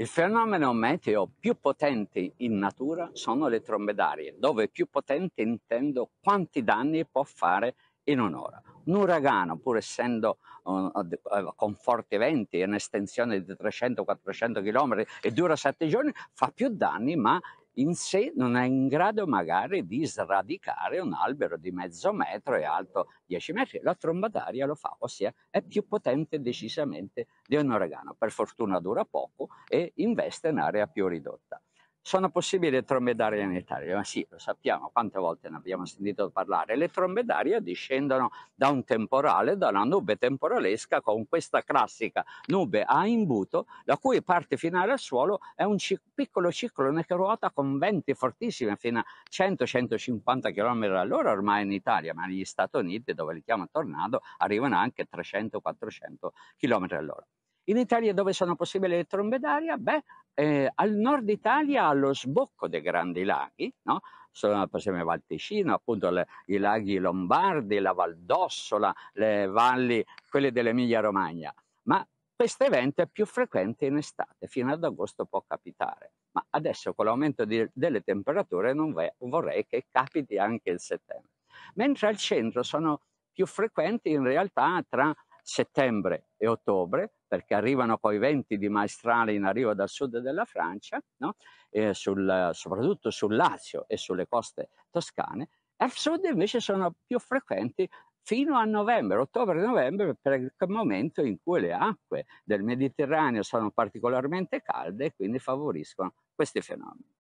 Il fenomeno meteo più potente in natura sono le trombedarie, dove più potente intendo quanti danni può fare in un'ora. Un uragano, pur essendo uh, con forti venti, e un'estensione di 300-400 km e dura 7 giorni, fa più danni, ma in sé non è in grado magari di sradicare un albero di mezzo metro e alto 10 metri, la tromba d'aria lo fa, ossia è più potente decisamente di un uragano, per fortuna dura poco e investe un'area più ridotta. Sono possibili le trombedarie in Italia? Ma sì, lo sappiamo, quante volte ne abbiamo sentito parlare. Le trombedarie discendono da un temporale, da una nube temporalesca con questa classica nube a imbuto, la cui parte finale al suolo è un cic piccolo ciclone che ruota con venti fortissimi fino a 100-150 km all'ora ormai in Italia, ma negli Stati Uniti, dove li chiamano tornado, arrivano anche a 300-400 km all'ora. In Italia dove sono possibili le trombe d'aria? Beh, eh, al nord Italia, allo sbocco dei grandi laghi, no? sono esempio, Val Ticino, appunto le, i laghi lombardi, la Valdossola, le valli, quelle dell'Emilia Romagna. Ma questo evento è più frequente in estate, fino ad agosto può capitare. Ma adesso con l'aumento di, delle temperature non ve, vorrei che capiti anche in settembre. Mentre al centro sono più frequenti in realtà tra settembre e ottobre, perché arrivano poi venti di maestrale in arrivo dal sud della Francia, no? Eh, sul, soprattutto sul Lazio e sulle coste toscane, e al sud invece sono più frequenti fino a novembre, ottobre-novembre, per il momento in cui le acque del Mediterraneo sono particolarmente calde e quindi favoriscono questi fenomeni.